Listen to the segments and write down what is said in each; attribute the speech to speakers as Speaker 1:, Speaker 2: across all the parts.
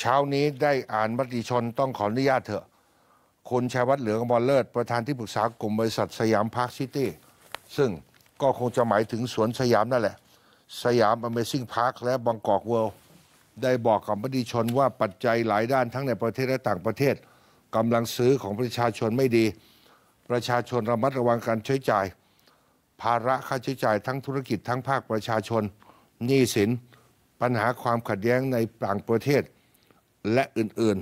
Speaker 1: เช้านี้ได้อ่านมติชนต้องขออนุญาตเถอะ คุณชัยวัฒน์เหลืองบอลเลิศ ประธานที่ปรึกษากลุ่มบริษัทสยาม พาร์ค ซิตี้ ซึ่งก็คงจะหมายถึงสวนสยามนั่นแหละ สยาม อเมซิ่งพาร์ค และ บางกอกเวิลด์ได้บอกกับมติชนว่าปัจจัยหลายด้านทั้งในประเทศ และต่างประเทศกำลังซื้อของประชาชนไม่ดี ประชาชนระมัดระวังการใช้จ่าย ภาระค่าใช้จ่ายทั้งธุรกิจทั้งภาคประชาชนหนี้สินปัญหาความขัดแย้งในต่างประเทศและอื่น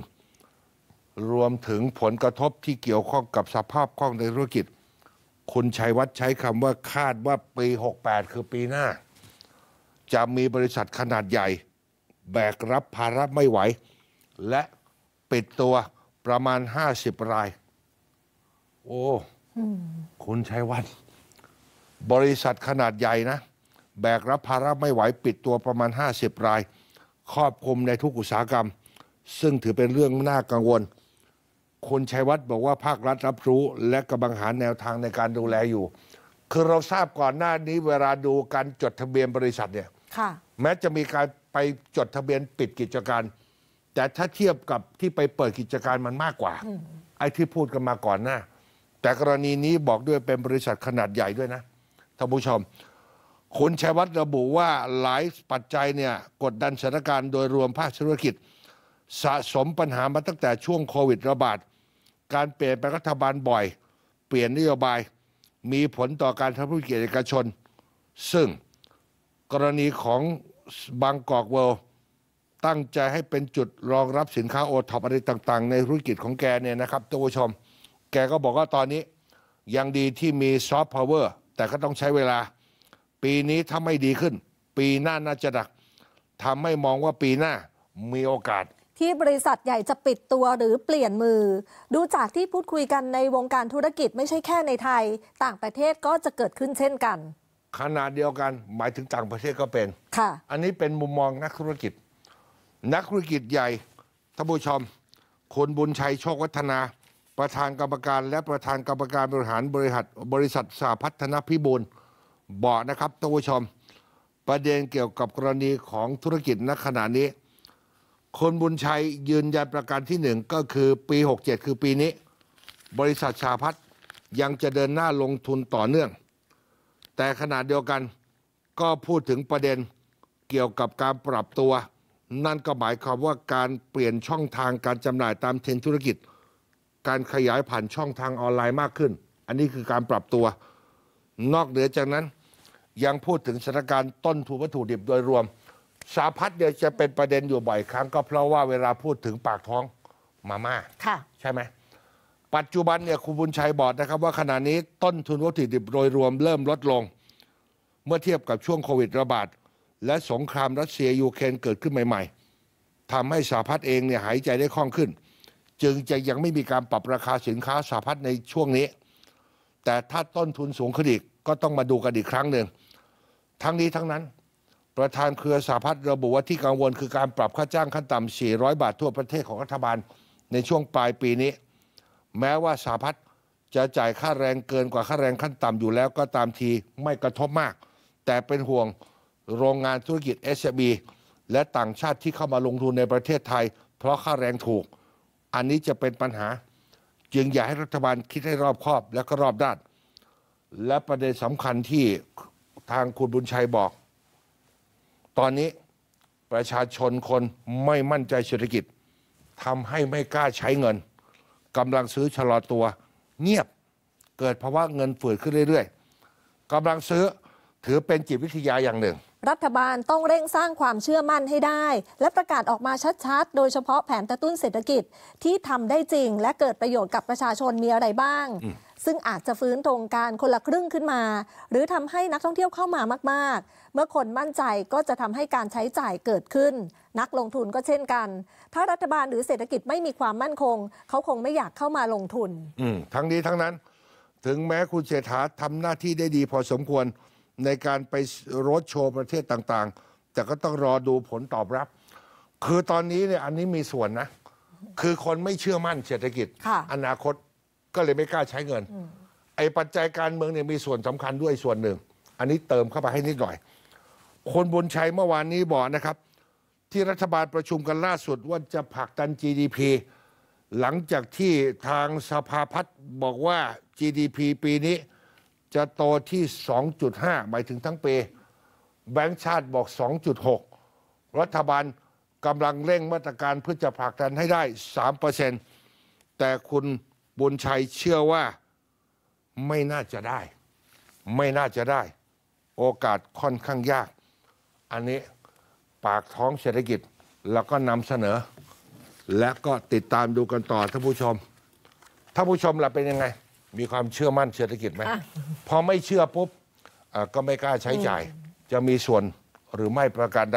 Speaker 1: ๆ รวมถึงผลกระทบที่เกี่ยวข้องกับสภาพคล่องในธุรกิจ คุณชัยวัฒน์ใช้คำว่าคาดว่าปี 68 คือปีหน้า จะมีบริษัทขนาดใหญ่ แบกรับภาระไม่ไหว และปิดตัวประมาณ 50ราย โอ้ คุณชัยวัฒน์บริษัทขนาดใหญ่นะ แบกรับภาระไม่ไหวปิดตัวประมาณ 50ราย ครอบคลุมในทุกอุตสาหกรรมซึ่งถือเป็นเรื่องน่ากังวล คุณชัยวัฒน์บอกว่าภาครัฐรับรู้และกำลังหาแนวทางในการดูแลอยู่ คือเราทราบก่อนหน้านี้เวลาดูการจดทะเบียนบริษัทเนี่ยแม้จะมีการไปจดทะเบียนปิดกิจการ แต่ถ้าเทียบกับที่ไปเปิดกิจการมันมากกว่า ไอ้ที่พูดกันมาก่อนหน้า แต่กรณีนี้บอกด้วยเป็นบริษัทขนาดใหญ่ด้วยนะ ท่านผู้ชม คุณชัยวัฒน์ระบุว่าหลายปัจจัยเนี่ยกดดันสถานการณ์โดยรวมภาคธุรกิจสะสมปัญหามาตั้งแต่ช่วงโควิดระบาดการเปลี่ยนแปลงรัฐบาลบ่อย เปลี่ยนนโยบาย มีผลต่อการทำธุรกิจเอกชน ซึ่งกรณีของบางกอกเวิลดตั้งใจให้เป็นจุดรองรับสินค้าโอท็อปอะไรต่างๆในธุรกิจของแกเนี่ยนะครับท่านผู้ชม แกก็บอกว่าตอนนี้ ยังดีที่มีซอฟต์พาวเวอร์แต่ก็ต้องใช้เวลา ปีนี้ถ้าไม่ดีขึ้น ปีหน้าน่าจะดักทำให้มองว่าปีหน้ามีโอกา
Speaker 2: สที่บริษัทใหญ่จะปิดตัวหรือเปลี่ยนมือ ดูจากที่พูดคุยกันในวงการธุรกิจไม่ใช่แค่ในไทย ต่างประเทศก็จะเกิดขึ้นเช่นกัน
Speaker 1: ขนาดเดียวกันหมายถึงต่างประเทศก็เป็นค่ะ อันนี้เป็นมุมมองนักธุรกิจ นักธุรกิจใหญ่ท่านผู้ชมคุณบุญชัยโชควัฒนา ประธานกรรมการและประธานกรรมการบริหารบริหัทบริษัทสาพัฒนพิบูลบอกนะครับท่านผู้ชม ประเด็นเกี่ยวกับกรณีของธุรกิจณขณะนี้คนบุญชัยยืนยันประการที่หนึ่งก็คือปี 67 คือปีนี้ บริษัทชาพัฒยังจะเดินหน้าลงทุนต่อเนื่อง แต่ขณะเดียวกันก็พูดถึงประเด็นเกี่ยวกับการปรับตัว นั่นก็หมายความว่าการเปลี่ยนช่องทางการจำหน่ายตามเทรนธุรกิจ การขยายผ่านช่องทางออนไลน์มากขึ้น อันนี้คือการปรับตัว นอกเหนือจากนั้นยังพูดถึงสถานการณ์ต้นทุนวัตถุดิบโดยรวมสาพัดเดี๋ยวจะเป็นประเด็นอยู่บ่อยครั้งก็เพราะว่าเวลาพูดถึงปากท้องมาม่าค่ะใช่ไหม ปัจจุบันเนี่ยคุณบุญชัยบอกนะครับ ว่าขณะนี้ต้นทุนวัตถุดิบโดยรวมเริ่มลดลง เมื่อเทียบกับช่วงโควิดระบาดและสงครามรัสเซียยูเครนเกิดขึ้นใหม่ๆทำให้สาพัดเองเนี่ยหายใจได้คล่องขึ้น จึงจะยังไม่มีการปรับราคาสินค้าสาพัดในช่วงนี้ แต่ถ้าต้นทุนสูงขึ้นอีกก็ต้องมาดูกันอีกครั้งหนึ่งทั้งนี้ทั้งนั้นประธานเครือสหพัฒน์ระบุว่าที่กังวลคือการปรับค่าจ้างขั้นต่ำ 400 บาททั่วประเทศของรัฐบาล ในช่วงปลายปีนี้ แม้ว่าสหพัฒน์จะจ่ายค่าแรงเกินกว่าค่าแรงขั้นต่ำอยู่แล้วก็ตามทีไม่กระทบมาก แต่เป็นห่วงโรงงานธุรกิจ SMB และต่างชาติที่เข้ามาลงทุนในประเทศไทยเพราะค่าแรงถูก อันนี้จะเป็นปัญหาจึงอยากให้รัฐบาลคิดให้รอบคอบและก็รอบด้าน และประเด็นสำคัญที่ทางคุณบุญชัยบอกตอนนี้ประชาชนคนไม่มั่นใจเศรษฐกิจทำให้ไม่กล้าใช้เงินกำลังซื้อชะลอตัวเงียบเกิดเพราะว่าเงินฝืดขึ้นเรื่อย ๆกำลังซื้อถือเป็นจิตวิทยาอย่างหนึ่ง
Speaker 2: รัฐบาลต้องเร่งสร้างความเชื่อมั่นให้ได้ และประกาศออกมาชัดๆ โดยเฉพาะแผนกระตุ้นเศรษฐกิจที่ทำได้จริงและเกิดประโยชน์กับประชาชนมีอะไรบ้างซึ่งอาจจะฟื้นโครงการคนละครึ่งขึ้นมา หรือทำให้นักท่องเที่ยวเข้ามามาก ๆ เมื่อคนมั่นใจก็จะทำให้การใช้จ่ายเกิดขึ้น นักลงทุนก็เช่นกัน ถ้ารัฐบาลหรือเศรษฐกิจไม่มีความมั่นคง เขาคงไม่อยากเข้ามาลงทุน
Speaker 1: อืทั้งนี้ทั้งนั้น ถึงแม้คุณเศรษฐาทำาหน้าที่ได้ดีพอสมควรในการไปรถโชว์ประเทศต่างๆ แต่ก็ต้องรอดูผลตอบรับ คือตอนนี้เนี่ยอันนี้มีส่วนนะ คือคนไม่เชื่อมั่นเศรษฐกิจอนาคตก็เลยไม่กล้าใช้เงิน ไอ้ปัจจัยการเมืองเนี่ยมีส่วนสำคัญด้วยส่วนหนึ่ง อันนี้เติมเข้าไปให้นิดหน่อย คนบนชัยเมื่อวานนี้บอกนะครับ ที่รัฐบาลประชุมกันล่าสุดว่าจะผลักดัน GDP หลังจากที่ทางสภาพัฒน์บอกว่า GDP ปีนี้จะโตที่ 2.5 หมายถึงทั้งปีแบงก์ชาติบอก 2.6 รัฐบาลกำลังเร่งมาตรการเพื่อจะผลักดันให้ได้3%แต่คุณบุญชัยเชื่อว่าไม่น่าจะได้ ไม่น่าจะได้ โอกาสค่อนข้างยาก อันนี้ปากท้องเศรษฐกิจแล้วก็นำเสนอ และก็ติดตามดูกันต่อท่านผู้ชมท่านผู้ชมล่ะเป็นยังไง มีความเชื่อมั่นเศรษฐกิจไหมพอไม่เชื่อปุ๊บก็ไม่กล้าใช้จ่ายจะมีส่วนหรือไม่ประการด